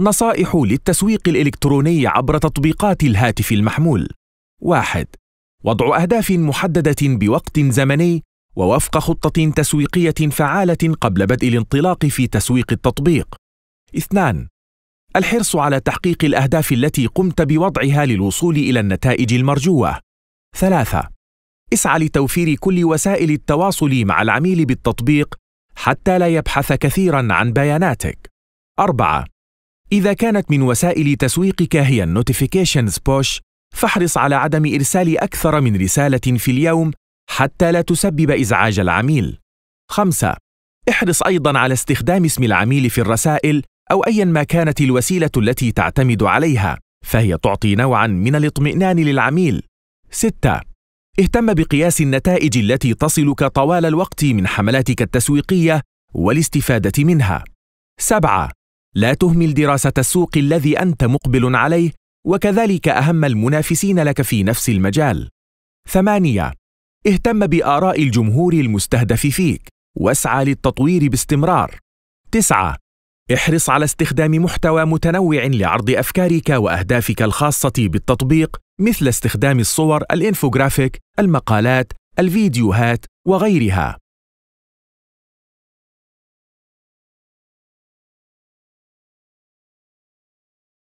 نصائح للتسويق الإلكتروني عبر تطبيقات الهاتف المحمول 1. وضع أهداف محددة بوقت زمني ووفق خطة تسويقية فعالة قبل بدء الانطلاق في تسويق التطبيق 2. الحرص على تحقيق الأهداف التي قمت بوضعها للوصول إلى النتائج المرجوة 3. اسعى لتوفير كل وسائل التواصل مع العميل بالتطبيق حتى لا يبحث كثيرا عن بياناتك 4 إذا كانت من وسائل تسويقك هي النوتيفيكيشنز بوش فاحرص على عدم إرسال أكثر من رسالة في اليوم حتى لا تسبب إزعاج العميل. 5. احرص أيضًا على استخدام اسم العميل في الرسائل أو أيًا ما كانت الوسيلة التي تعتمد عليها، فهي تعطي نوعًا من الاطمئنان للعميل. 6. اهتم بقياس النتائج التي تصلك طوال الوقت من حملاتك التسويقية والاستفادة منها. 7. لا تهمل دراسة السوق الذي أنت مقبل عليه وكذلك أهم المنافسين لك في نفس المجال. ثمانية: اهتم بآراء الجمهور المستهدف فيك، واسعى للتطوير باستمرار. تسعة: احرص على استخدام محتوى متنوع لعرض أفكارك وأهدافك الخاصة بالتطبيق مثل استخدام الصور الإنفوغرافيك، المقالات، الفيديوهات وغيرها.